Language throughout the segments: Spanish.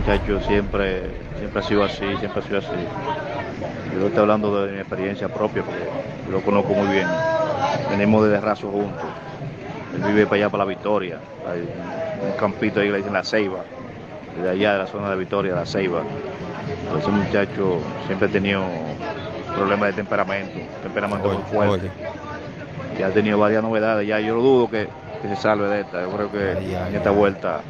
muchachos, siempre, siempre ha sido así, siempre ha sido así. Yo estoy hablando de mi experiencia propia, porque lo conozco muy bien. Venimos de raso juntos. Él vive para allá, para la Victoria. Hay un campito ahí que le dicen La Ceiba. De allá, de la zona de Victoria, La Ceiba. ese muchacho siempre ha tenido problemas de temperamento, temperamento muy fuerte. ya ha tenido varias novedades. Ya yo lo dudo que que se salve de esta. Yo creo que en esta vuelta,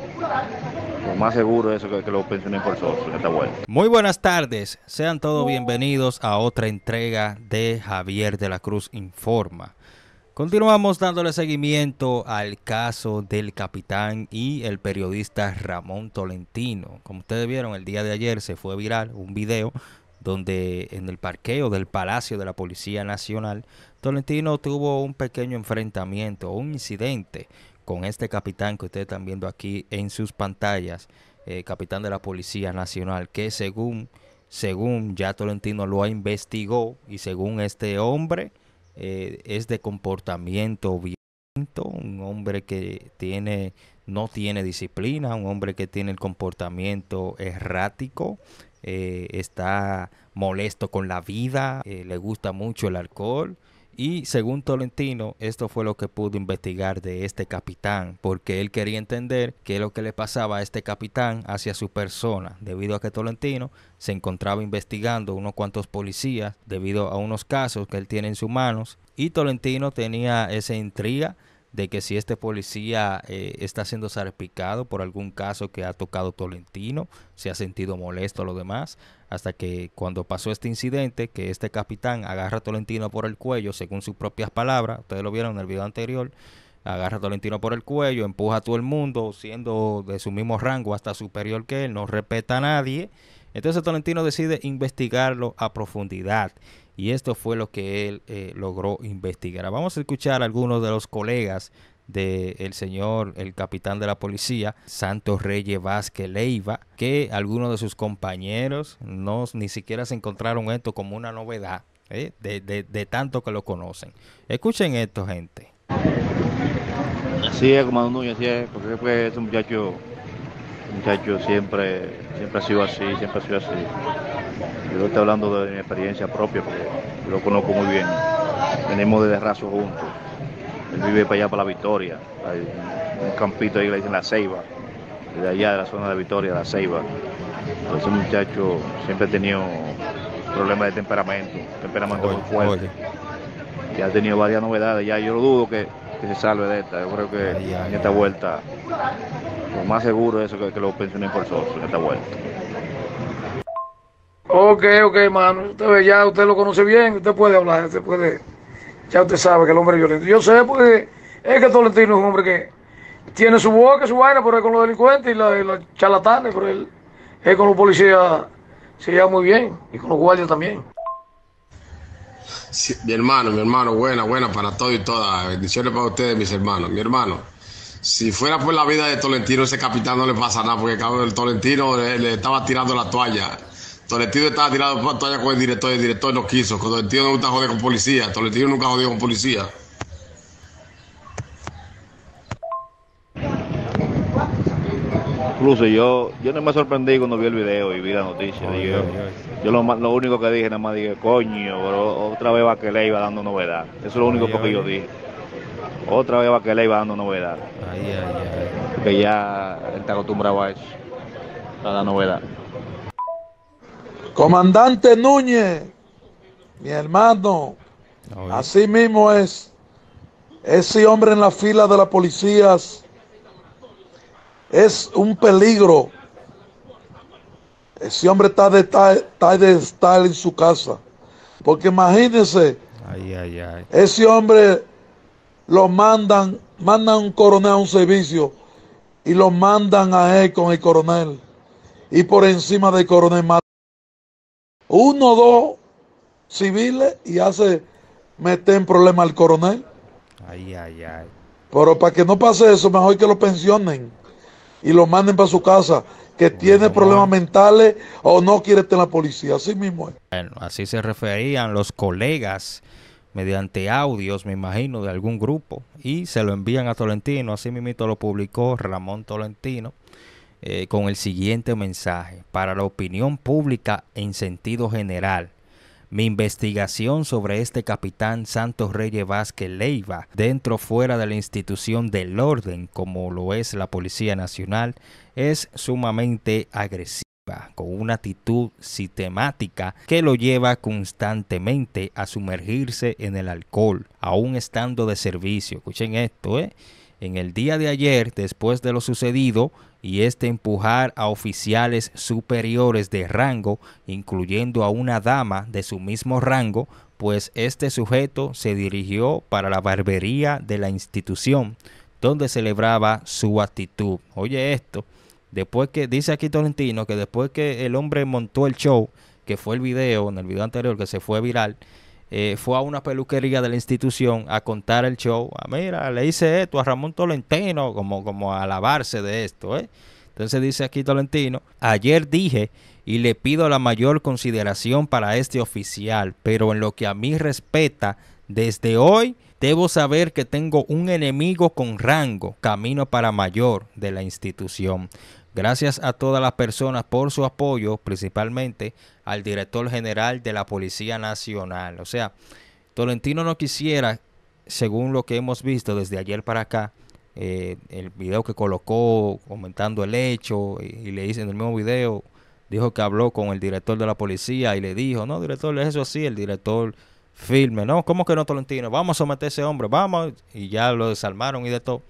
lo más seguro es que, que por en esta vuelta. Muy buenas tardes, sean todos oh. bienvenidos a otra entrega de Javier de la Cruz Informa. Continuamos dándole seguimiento al caso del capitán y el periodista Ramón Tolentino. Como ustedes vieron, el día de ayer se fue viral un video donde en el parqueo del Palacio de la Policía Nacional, Tolentino tuvo un pequeño enfrentamiento, un incidente con este capitán que ustedes están viendo aquí en sus pantallas, eh, capitán de la Policía Nacional, que según, según ya Tolentino lo ha investigó y según este hombre eh, es de comportamiento violento, un hombre que tiene no tiene disciplina, un hombre que tiene el comportamiento errático, eh, está molesto con la vida, eh, le gusta mucho el alcohol. Y según Tolentino, esto fue lo que pudo investigar de este capitán, porque él quería entender qué es lo que le pasaba a este capitán hacia su persona, debido a que Tolentino se encontraba investigando unos cuantos policías debido a unos casos que él tiene en sus manos. Y Tolentino tenía esa intriga de que si este policía eh, está siendo salpicado por algún caso que ha tocado Tolentino, se ha sentido molesto a los demás, hasta que cuando pasó este incidente, que este capitán agarra a Tolentino por el cuello, según sus propias palabras, ustedes lo vieron en el video anterior, agarra a Tolentino por el cuello, empuja a todo el mundo, siendo de su mismo rango hasta superior que él, no respeta a nadie. Entonces Tolentino decide investigarlo a profundidad y esto fue lo que él eh, logró investigar. Vamos a escuchar a algunos de los colegas del señor, el capitán de la policía, Santos Reyes Vázquez Leiva, que algunos de sus compañeros no, ni siquiera se encontraron esto como una novedad, ¿eh? de, tanto que lo conocen. Escuchen esto, gente. Así es, comandante Núñez, así es, porque muchacho, siempre, siempre ha sido así, siempre ha sido así. Yo estoy hablando de mi experiencia propia, porque lo conozco muy bien. Venimos de raso juntos. Él vive para allá, para la Victoria. Hay un campito ahí que le dicen La Ceiba. De allá, de la zona de Victoria, La Ceiba. Ese muchacho siempre ha tenido problemas de temperamento, temperamento muy fuerte. Y Ya ha tenido varias novedades. Ya yo lo dudo que, se salve de esta. Yo creo que en esta vuelta, lo más seguro es eso que, que lo pensionen por en esta vuelta. Ok, ok, hermano. Usted ya usted lo conoce bien, usted puede hablar, usted puede. Ya usted sabe que el hombre es violento. Yo sé porque es que Tolentino es un hombre que tiene su boca, su vaina, pero es con los delincuentes y, los charlatanes, pero él es con los policías, se lleva muy bien, y con los guardias también. mi hermano, mi hermano, buena, buena para todo y todas. Bendiciones para ustedes, mis hermanos. Mi hermano, si fuera por la vida de Tolentino, ese capitán no le pasa nada, porque el Tolentino eh, le estaba tirando la toalla Tolentino estaba tirado pantalla con el director, el director no quiso. Tolentino nunca jodió con policía, Tolentino nunca jodió con policía. Incluso yo, yo no me sorprendí cuando vi el video y vi la noticia. yo, lo, único que dije, nada más dije, coño, otra vez va le iba dando novedad. Eso es lo único que yo dije. Otra vez va le iba dando novedad. Que ya él está acostumbrado a eso, a la novedad. Comandante Núñez, mi hermano, así mismo es. Ese hombre en la fila de las policías es un peligro. Ese hombre está de, está estar en su casa. Porque imagínense, ese hombre lo mandan, mandan un coronel a un servicio y lo mandan a él con el coronel. Y por encima del coronel uno o dos civiles y hace meter en problema al coronel. Ay, ay, ay. Pero para que no pase eso, mejor que lo pensionen y lo manden para su casa, que tiene problemas mentales o no quiere estar en la policía. Así mismo es. Bueno, así se referían los colegas mediante audios, me imagino, de algún grupo y se lo envían a Tolentino. Así mismo lo publicó Ramón Tolentino. Eh, con el siguiente mensaje. Para la opinión pública en sentido general, mi investigación sobre este capitán Santos Reyes Vázquez Leiva, dentro o fuera de la institución del orden, como lo es la Policía Nacional, es sumamente agresiva con una actitud sistemática que lo lleva constantemente a sumergirse en el alcohol, aún estando de servicio. Escuchen esto, ¿eh? En el día de ayer, después de lo sucedido, y este empujar a oficiales superiores de rango, incluyendo a una dama de su mismo rango, pues este sujeto se dirigió para la barbería de la institución, donde celebraba su actitud. Oye esto, después que dice aquí torrentino que después que el hombre montó el show, que fue el video, en el video anterior que se fue viral, eh, fue a una peluquería de la institución a contar el show. Ah, mira, le hice esto a Ramón Tolentino, como, como a alabarse de esto. ¿eh? Entonces dice aquí Tolentino, ayer dije y le pido la mayor consideración para este oficial, pero en lo que a mí respeta, desde hoy debo saber que tengo un enemigo con rango, camino para mayor de la institución. Gracias a todas las personas por su apoyo, principalmente al director general de la Policía Nacional. O sea, Tolentino no quisiera, según lo que hemos visto desde ayer para acá, eh, el video que colocó comentando el hecho y, le hice en el mismo video, dijo que habló con el director de la policía y le dijo, no, director, es eso así, el director firme, no, ¿cómo que no, Tolentino? Vamos a someter a ese hombre, vamos, y ya lo desarmaron y de todo.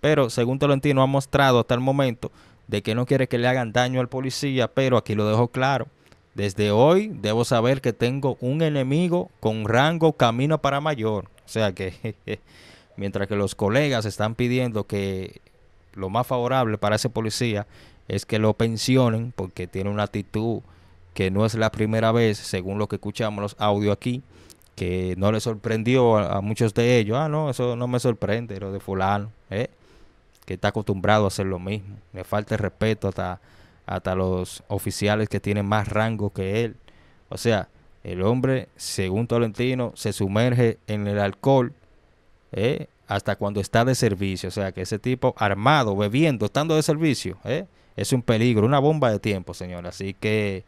Pero según Tolentino ha mostrado hasta el momento, de que no quiere que le hagan daño al policía, pero aquí lo dejo claro. Desde hoy debo saber que tengo un enemigo con rango camino para mayor. O sea que mientras que los colegas están pidiendo que lo más favorable para ese policía es que lo pensionen porque tiene una actitud que no es la primera vez, según lo que escuchamos los audios aquí, que no le sorprendió a, a, muchos de ellos. Ah, no, eso no me sorprende, lo de fulano. ¿eh? que está acostumbrado a hacer lo mismo. Le falta el respeto hasta, hasta los oficiales que tienen más rango que él. O sea, el hombre, según Tolentino, se sumerge en el alcohol eh, hasta cuando está de servicio. O sea, que ese tipo armado, bebiendo, estando de servicio, eh, es un peligro, una bomba de tiempo, señor. Así que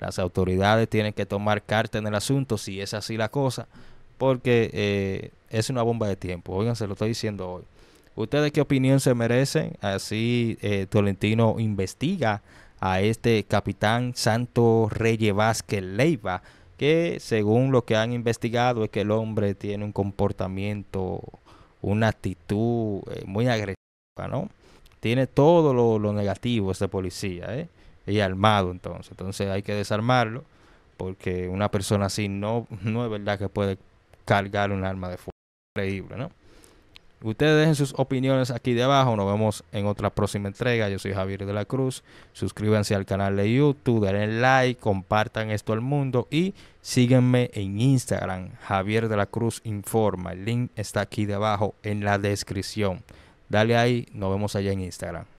las autoridades tienen que tomar carta en el asunto, si es así la cosa, porque eh, es una bomba de tiempo. Oigan, se lo estoy diciendo hoy. ¿Ustedes qué opinión se merecen? Así eh, Tolentino investiga a este capitán Santo Reyes Vázquez Leiva, que según lo que han investigado es que el hombre tiene un comportamiento, una actitud eh, muy agresiva, ¿no? Tiene todo lo, lo negativo este policía, ¿eh? Y armado entonces, entonces hay que desarmarlo, porque una persona así no, no es verdad que puede cargar un arma de fuego, increíble, ¿no? Ustedes dejen sus opiniones aquí de abajo. Nos vemos en otra próxima entrega. Yo soy Javier de la Cruz. Suscríbanse al canal de YouTube, denle like, compartan esto al mundo y síguenme en Instagram. Javier de la Cruz Informa. El link está aquí debajo en la descripción. Dale ahí. Nos vemos allá en Instagram.